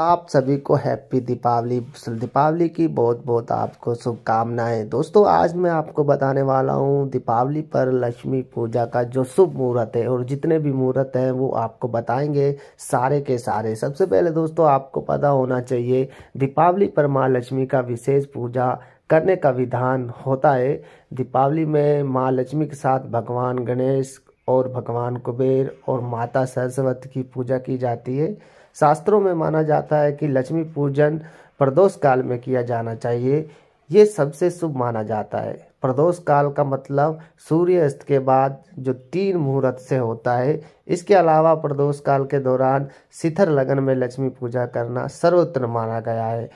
आप सभी को हैप्पी दीपावली दीपावली की बहुत बहुत आपको शुभकामनाएं दोस्तों आज मैं आपको बताने वाला हूं दीपावली पर लक्ष्मी पूजा का जो शुभ मुहूर्त है और जितने भी मुहूर्त हैं वो आपको बताएंगे सारे के सारे सबसे पहले दोस्तों आपको पता होना चाहिए दीपावली पर माँ लक्ष्मी का विशेष पूजा करने का विधान होता है दीपावली में माँ लक्ष्मी के साथ भगवान गणेश और भगवान कुबेर और माता सरस्वती की पूजा की जाती है शास्त्रों में माना जाता है कि लक्ष्मी पूजन प्रदोष काल में किया जाना चाहिए ये सबसे शुभ माना जाता है प्रदोष काल का मतलब सूर्य अस्त के बाद जो तीन मुहूर्त से होता है इसके अलावा प्रदोष काल के दौरान शिथिर लगन में लक्ष्मी पूजा करना सर्वोत्तम माना गया है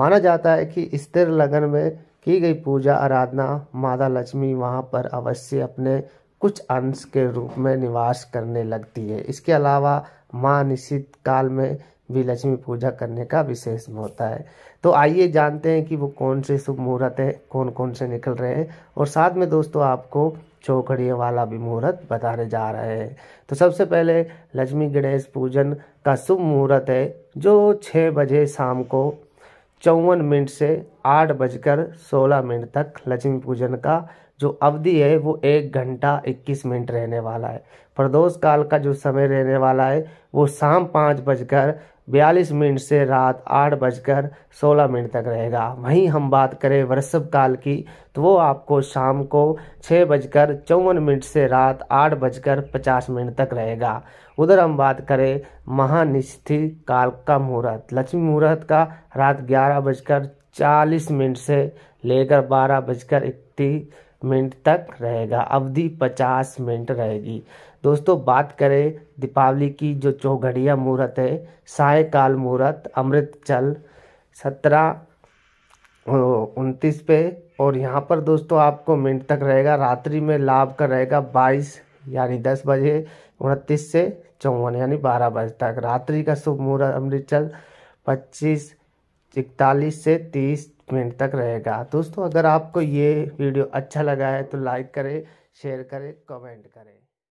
माना जाता है कि स्थिर लगन में की गई पूजा आराधना माता लक्ष्मी वहाँ पर अवश्य अपने कुछ अंश के रूप में निवास करने लगती है इसके अलावा माँ निश्चित काल में भी लक्ष्मी पूजा करने का विशेष होता है तो आइए जानते हैं कि वो कौन से शुभ मुहूर्त है कौन कौन से निकल रहे हैं और साथ में दोस्तों आपको चौकड़िए वाला भी मुहूर्त बताने जा रहे हैं तो सबसे पहले लक्ष्मी गणेश पूजन का शुभ मुहूर्त है जो छः बजे शाम को चौवन मिनट से आठ बजकर सोलह मिनट तक लक्ष्मी पूजन का जो अवधि है वो एक घंटा इक्कीस मिनट रहने वाला है प्रदोष काल का जो समय रहने वाला है वो शाम पाँच बजकर बयालीस मिनट से रात आठ बजकर सोलह मिनट तक रहेगा वहीं हम बात करें वृषभ काल की तो वो आपको शाम को छः बजकर चौवन मिनट से रात आठ बजकर पचास मिनट तक रहेगा उधर हम बात करें महानिष्ठि काल का मुहूर्त लक्ष्मी मुहूर्त का रात ग्यारह बजकर चालीस मिनट से लेकर बारह बजकर इकतीस मिनट तक रहेगा अवधि पचास मिनट रहेगी दोस्तों बात करें दीपावली की जो चौघड़िया मुहूर्त है सायकाल मुहूर्त अमृत चल सत्रह उनतीस पे और यहाँ पर दोस्तों आपको मिनट तक रहेगा रात्रि में लाभ का रहेगा बाईस यानी दस बजे उनतीस से चौवन यानी बारह बजे तक रात्रि का शुभ मुहूर्त अमृतचल पच्चीस इकतालीस से तीस मिनट तक रहेगा दोस्तों अगर आपको ये वीडियो अच्छा लगा है तो लाइक करें शेयर करें कमेंट करें